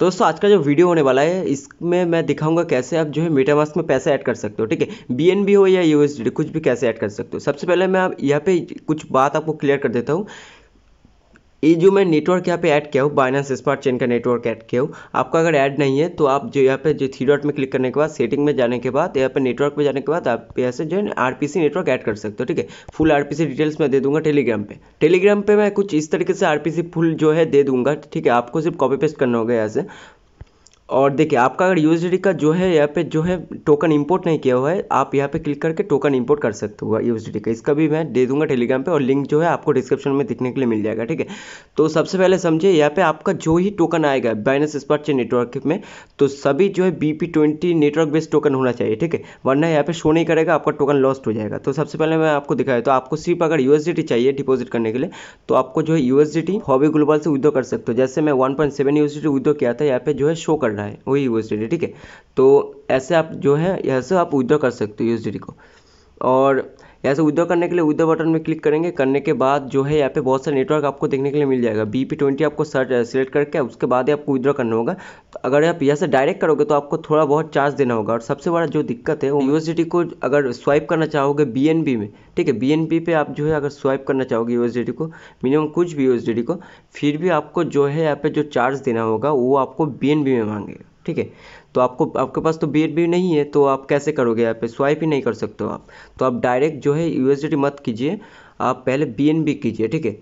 तो दोस्तों आज का जो वीडियो होने वाला है इसमें मैं दिखाऊंगा कैसे आप जो है मेटामास्क में पैसे ऐड कर सकते हो ठीक है बी हो या यू कुछ भी कैसे ऐड कर सकते हो सबसे पहले मैं आप यहाँ पे कुछ बात आपको क्लियर कर देता हूँ ये जो मैं नेटवर्क यहाँ पे ऐड किया हूँ बाइनेंस स्मार्ट चेन का नेटवर्क ऐड किया हूँ आपका अगर ऐड नहीं है तो आप जो यहाँ पे जो थ्री डॉट में क्लिक करने के बाद सेटिंग में जाने के बाद यहाँ पे नेटवर्क में जाने के बाद आप यहाँ से जो है आर नेटवर्क ऐड कर सकते हो ठीक है फुल आर डिटेल्स मैं दे दूंगा टेलीग्राम पे टेलीग्राम पे मैं कुछ इस तरीके से आर फुल जो है दे दूंगा ठीक है आपको सिर्फ कॉपी पेस्ट करना होगा यहाँ से और देखिए आपका अगर यू का जो है यहाँ पे जो है टोकन इंपोर्ट नहीं किया हुआ है आप यहाँ पे क्लिक करके टोकन इंपोर्ट कर सकते हो डी का इसका भी मैं दे दूंगा टेलीग्राम पे और लिंक जो है आपको डिस्क्रिप्शन में दिखने के लिए मिल जाएगा ठीक है तो सबसे पहले समझिए यहाँ पे आपका जो ही टोकन आएगा बाइनस स्पार्ट नेटवर्क में तो सभी जो है B P network based token होना चाहिए ठीक है वरना यहाँ पे शो नहीं करेगा आपका टोकन लॉस्ट हो जाएगा तो सबसे पहले मैं आपको दिखाया तो आपको सिर्फ अगर यू चाहिए डिपोजिट करने के लिए तो आपको जो है यू एस हॉबी ग्लोबल से विद्रो कर सकते हो जैसे मैं वन पॉइंट सेवन किया था यहाँ पे जो है शो कर करना है वही यू ठीक है तो ऐसे आप जो है ऐसे आप विदड्रॉ कर सकते हो यू को और यहाँ से विद्रॉ करने के लिए विद्रॉ बटन में क्लिक करेंगे करने के बाद जो है यहाँ पे बहुत सारे नेटवर्क आपको देखने के लिए मिल जाएगा बी पी ट्वेंटी आपको सर्च सिलेक्ट uh, करके उसके बाद ही आपको विद्रॉ करना होगा तो अगर आप यहाँ से डायरेक्ट करोगे तो आपको थोड़ा बहुत चार्ज देना होगा और सबसे बड़ा जो दिक्कत है वो यूएसडी को अगर स्वाइप करना चाहोगे बी में ठीक है बी पे आप जो है अगर स्वाइप करना चाहोगे यूएसडी को मिनिमम कुछ भी यूनिवर्सिटी को फिर भी आपको जो है यहाँ पे जो चार्ज देना होगा वो आपको बी में मांगेगा ठीक है तो आपको आपके पास तो बी भी नहीं है तो आप कैसे करोगे यहाँ पे स्वाइप ही नहीं कर सकते हो आप तो आप डायरेक्ट जो है यू मत कीजिए आप पहले बी कीजिए ठीक है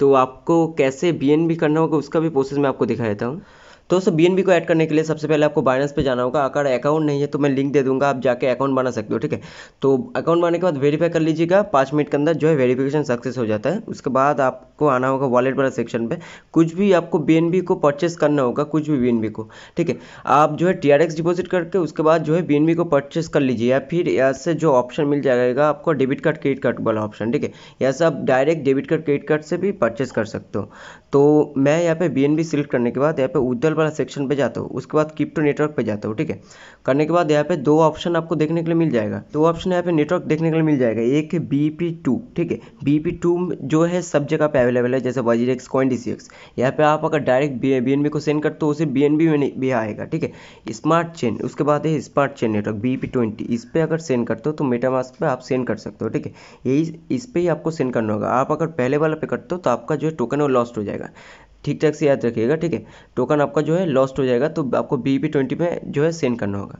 तो आपको कैसे बी करना होगा उसका भी प्रोसेस मैं आपको दिखा देता हूँ तो दोस्तों बी को ऐड करने के लिए सबसे पहले आपको बाइनेंस पे जाना होगा अगर अकाउंट नहीं है तो मैं लिंक दे दूंगा आप जाके अकाउंट बना सकते हो ठीक है तो अकाउंट बनाने के बाद वेरीफाई कर लीजिएगा पाँच मिनट के अंदर जो है वेरीफिकेशन सक्सेस हो जाता है उसके बाद आपको आना होगा वॉलेट वाला सेक्शन पर कुछ भी आपको बी को परचेस करना होगा कुछ भी बी को ठीक है आप जो है टी डिपॉजिट करके उसके बाद जो है बी को परचेस कर लीजिए या फिर यहाँ से जो ऑप्शन मिल जाएगा आपको डेबिट कार्ड क्रेडिट कार्ड वाला ऑप्शन ठीक है यहाँ से आप direct debit card credit card से भी परचेस कर सकते हो तो मैं यहाँ पे बी सिलेक्ट करने के बाद यहाँ पे उद्धल डिजिटल वाला सेक्शन पे जाते हो उसके बाद क्रिप्टो नेटवर्क पे जाते हो ठीक है करने के बाद यहाँ पे दो ऑप्शन आपको देखने के लिए मिल जाएगा दो ऑप्शन यहाँ पे नेटवर्क देखने के लिए मिल जाएगा एक है बी पी टू ठीक है बी पी टू जो है सब जगह पे अवेलेबल है जैसे WazirX CoinDCX यहाँ पे आप अगर direct B B N B को सेंड करते हो तो उसे बी एन बी में भी आएगा ठीक है स्मार्ट चेन उसके बाद है smart chain network B P twenty इस पर अगर सेंड करते हो तो मेटामास्क पे आप सेंड कर सकते हो ठीक है यही इस पर ही आपको सेंड करना होगा आप अगर पहले वाला पे करते हो तो आपका जो है टोकन है वो लॉस्ट हो जाएगा ठीक ठाक से याद रखिएगा ठीक है टोकन आपका जो है लॉस्ट हो जाएगा तो आपको बी पी ट्वेंटी में जो है सेंड करना होगा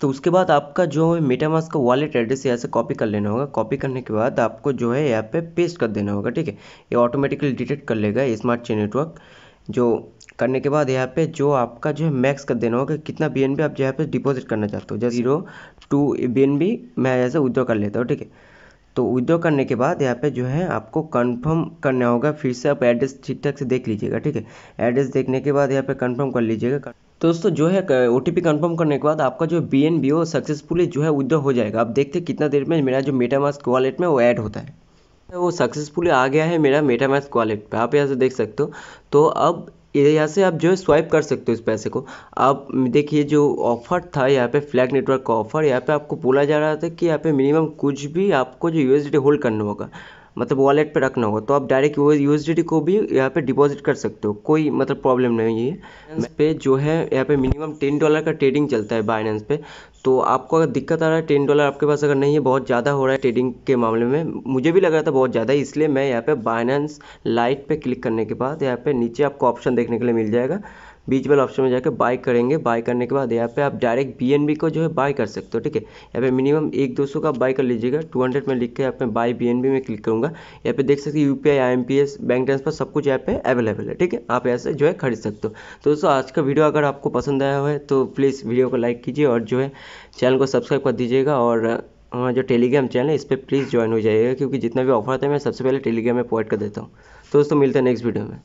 तो उसके बाद आपका जो है मेटामास का वॉलेट एड्रेस यहाँ से कॉपी कर लेना होगा कॉपी करने के बाद आपको जो है यहाँ पे पेस्ट कर देना होगा ठीक है ये ऑटोमेटिकली डिटेक्ट कर लेगा स्मार्ट चेन नेटवर्क जो करने के बाद यहाँ पे जो आपका जो है मैक्स कर देना होगा कितना बी आप जो यहाँ पे डिपॉजिट करना चाहते हो जैसे जीरो टू बी मैं यहाँ से विद्रॉ कर लेता हूँ ठीक है तो विड्रॉ करने के बाद यहाँ पे जो है आपको कंफर्म करना होगा फिर से आप एड्रेस ठीक ठाक से देख लीजिएगा ठीक है एड्रेस देखने के बाद यहाँ पे कंफर्म कर लीजिएगा तो दोस्तों जो है ओ टी कंफर्म करने के बाद आपका जो बी एन बी ओ सक्सेसफुली जो है विड्रॉ हो जाएगा आप देखते कितना देर में मेरा जो मेटा मास्क वॉलेट में वो ऐड होता है वो सक्सेसफुली आ गया है मेरा मेटा मास्क वॉलेट पे आप यहाँ से देख सकते हो तो अब यहाँ से आप जो है स्वाइप कर सकते हो इस पैसे को आप देखिए जो ऑफ़र था यहाँ पे फ्लैग नेटवर्क का ऑफ़र यहाँ पे आपको बोला जा रहा था कि यहाँ पे मिनिमम कुछ भी आपको जो यूएसडी होल्ड करना होगा मतलब वॉलेट पे रखना हो तो आप डायरेक्ट वो यू को भी यहाँ पे डिपॉजिट कर सकते हो कोई मतलब प्रॉब्लम नहीं है इस पे जो है यहाँ पे मिनिमम टेन डॉलर का ट्रेडिंग चलता है बाइनेंस पे तो आपको अगर दिक्कत आ रहा है टेन डॉलर आपके पास अगर नहीं है बहुत ज़्यादा हो रहा है ट्रेडिंग के मामले में मुझे भी लग रहा था बहुत ज़्यादा इसलिए मैं यहाँ पे बाइनेंस लाइट पे क्लिक करने के बाद यहाँ पे नीचे आपको ऑप्शन देखने के लिए मिल जाएगा बीच वाले ऑप्शन में जाकर बाय करेंगे बाय करने के बाद यहाँ पे आप डायरेक्ट बी को जो है बाय कर सकते हो ठीक है यहाँ पे मिनिमम एक दो सौ का बाय कर लीजिएगा टू हंड्रेड में लिख के यहाँ पे बाय बी में क्लिक करूँगा यहाँ पे देख सकते हैं यू पी बैंक ट्रांसफर सब कुछ यहाँ पे अवेलेबल है ठीक है आप ऐसे जो है खरीद सकते हो तो दोस्तों आज का वीडियो अगर आपको पसंद आया हो तो प्लीज़ वीडियो को लाइक कीजिए और जो है चैनल को सब्सक्राइब कर दीजिएगा और हमारा जो टेलीग्राम चैनल है इस पर प्लीज़ ज्वाइन हो जाइएगा क्योंकि जितना भी ऑफर आता है मैं सबसे पहले टेलीग्राम में प्रोवाइड कर देता हूँ तो दोस्तों मिलते हैं नेक्स्ट वीडियो में